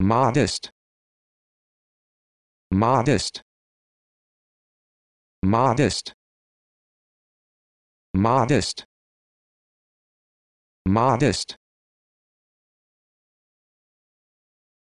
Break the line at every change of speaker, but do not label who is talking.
modest modest modest modest modest